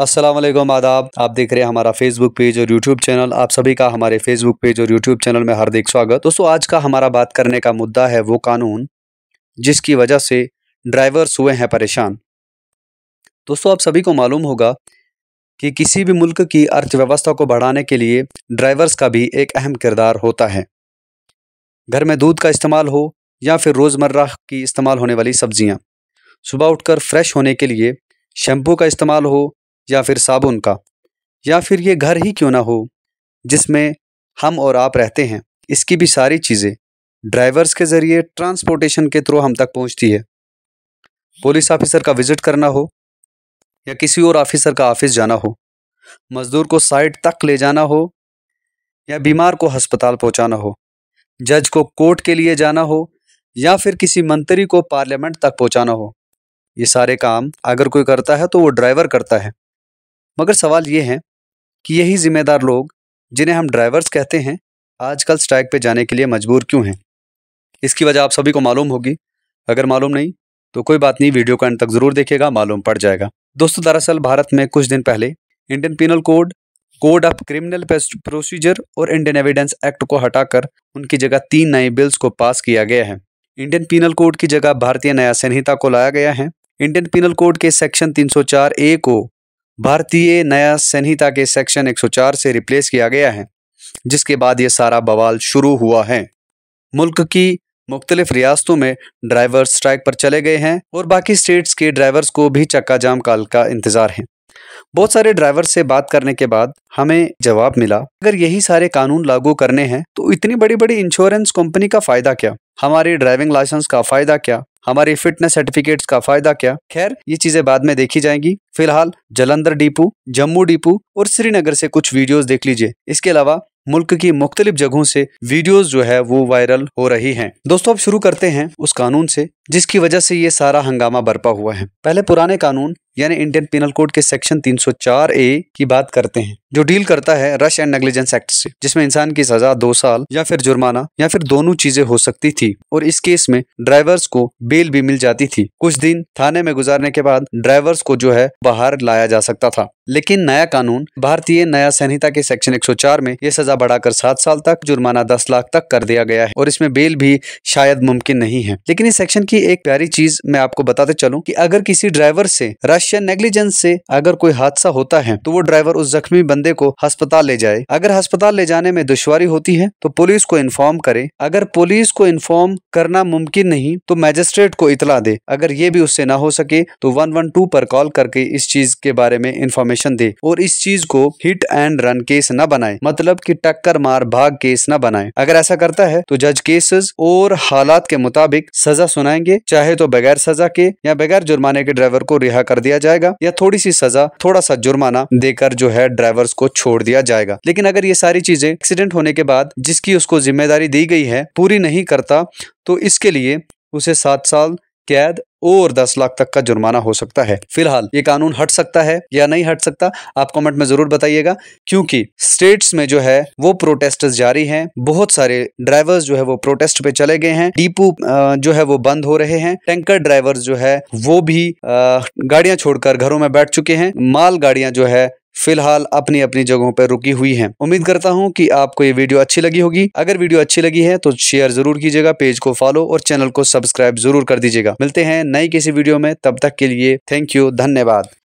असलम आदाब आप देख रहे हैं हमारा फेसबुक पेज और यूट्यूब चैनल आप सभी का हमारे फेसबुक पेज और यूट्यूब चैनल में हार्दिक स्वागत दोस्तों आज का हमारा बात करने का मुद्दा है वो कानून जिसकी वजह से ड्राइवर्स हुए हैं परेशान दोस्तों आप सभी को मालूम होगा कि किसी भी मुल्क की अर्थव्यवस्था को बढ़ाने के लिए ड्राइवर्स का भी एक अहम किरदार होता है घर में दूध का इस्तेमाल हो या फिर रोज़मर्रा की इस्तेमाल होने वाली सब्जियाँ सुबह उठकर फ्रेश होने के लिए शैम्पू का इस्तेमाल हो या फिर साबुन का या फिर ये घर ही क्यों ना हो जिसमें हम और आप रहते हैं इसकी भी सारी चीज़ें ड्राइवर्स के ज़रिए ट्रांसपोर्टेशन के थ्रू हम तक पहुंचती है पुलिस ऑफिसर का विज़िट करना हो या किसी और ऑफिसर का ऑफिस जाना हो मज़दूर को साइट तक ले जाना हो या बीमार को हस्पताल पहुंचाना हो जज को कोर्ट के लिए जाना हो या फिर किसी मंत्री को पार्लियामेंट तक पहुंचाना हो ये सारे काम अगर कोई करता है तो वो ड्राइवर करता है मगर सवाल ये है कि यही जिम्मेदार लोग जिन्हें हम ड्राइवर्स कहते हैं आजकल स्ट्राइक पे जाने के लिए मजबूर क्यों हैं इसकी वजह आप सभी को मालूम होगी अगर मालूम नहीं तो कोई बात नहीं वीडियो का अंत तक ज़रूर देखेगा मालूम पड़ जाएगा दोस्तों दरअसल भारत में कुछ दिन पहले Indian penal code code of criminal procedure और इंडियन एविडेंस एक्ट को हटाकर उनकी जगह तीन नए बिल्स को पास किया गया है इंडियन पिनल कोड की जगह भारतीय नया संहिता को लाया गया है इंडियन पिनल कोड के सेक्शन 304 ए को भारतीय नया संहिता के सेक्शन 104 से रिप्लेस किया गया है जिसके बाद ये सारा बवाल शुरू हुआ है मुल्क की मुख्तलिफ रियासतों में ड्राइवर स्ट्राइक पर चले गए हैं और बाकी स्टेट्स के ड्राइवर्स को भी चक्का जाम काल का इंतजार है बहुत सारे ड्राइवर से बात करने के बाद हमें जवाब मिला अगर यही सारे कानून लागू करने हैं तो इतनी बड़ी बड़ी इंश्योरेंस कंपनी का फायदा क्या हमारी ड्राइविंग लाइसेंस का फायदा क्या हमारी फिटनेस सर्टिफिकेट्स का फायदा क्या खैर ये चीजें बाद में देखी जाएंगी फिलहाल जलंधर डिपो जम्मू डिपो और श्रीनगर से कुछ वीडियोस देख लीजिए इसके अलावा मुल्क की मुख्तलिफ जगहों से वीडियोस जो है वो वायरल हो रही हैं दोस्तों अब शुरू करते हैं उस कानून से जिसकी वजह से ये सारा हंगामा बरपा हुआ है पहले पुराने कानून यानी इंडियन पिनल कोड के सेक्शन 304 ए की बात करते हैं जो डील करता है रश एंड नेग्लिजेंस एक्ट से जिसमें इंसान की सजा दो साल या फिर जुर्माना या फिर दोनों चीजें हो सकती थी और इस केस में ड्राइवर्स को बेल भी मिल जाती थी कुछ दिन थाने में गुजारने के बाद ड्राइवर्स को जो है बाहर लाया जा सकता था लेकिन नया कानून भारतीय नया संहिता के सेक्शन 104 में ये सजा बढ़ाकर सात साल तक जुर्माना दस लाख तक कर दिया गया है और इसमें बेल भी शायद मुमकिन नहीं है लेकिन इस सेक्शन की एक प्यारी चीज मैं आपको बताते चलूं कि अगर किसी ड्राइवर से रश या नेग्लिजेंस से अगर कोई हादसा होता है तो वो ड्राइवर उस जख्मी बंदे को अस्पताल ले जाए अगर अस्पताल ले जाने में दुश्वारी होती है तो पुलिस को इन्फॉर्म करे अगर पुलिस को इन्फॉर्म करना मुमकिन नहीं तो मैजिस्ट्रेट को इतला दे अगर ये भी उससे ना हो सके तो टू पर कॉल करके इस चीज के बारे में इंफॉर्मेशन दे और इस चीज को हिट एंड रन केस न बनाए मतलब की टक्कर मार भाग केस न बनाए अगर ऐसा करता है तो जज केसेस और हालात के मुताबिक सजा सुनाएंगे जाएंगे चाहे तो बगैर सजा के या बगैर जुर्माने के ड्राइवर को रिहा कर दिया जाएगा या थोड़ी सी सजा थोड़ा सा जुर्माना देकर जो है ड्राइवर को छोड़ दिया जाएगा लेकिन अगर ये सारी चीजें एक्सीडेंट होने के बाद जिसकी उसको जिम्मेदारी दी गई है पूरी नहीं करता तो इसके लिए उसे सात साल कैद और दस लाख तक का जुर्माना हो सकता है फिलहाल ये कानून हट सकता है या नहीं हट सकता आप कमेंट में जरूर बताइएगा क्योंकि स्टेट्स में जो है वो प्रोटेस्ट जारी हैं बहुत सारे ड्राइवर्स जो है वो प्रोटेस्ट पे चले गए हैं डीपो जो है वो बंद हो रहे हैं टैंकर ड्राइवर्स जो है वो भी गाड़ियां छोड़कर घरों में बैठ चुके हैं माल गाड़ियां जो है फिलहाल अपनी अपनी जगहों पर रुकी हुई हैं। उम्मीद करता हूं कि आपको ये वीडियो अच्छी लगी होगी अगर वीडियो अच्छी लगी है तो शेयर जरूर कीजिएगा पेज को फॉलो और चैनल को सब्सक्राइब जरूर कर दीजिएगा मिलते हैं नई किसी वीडियो में तब तक के लिए थैंक यू धन्यवाद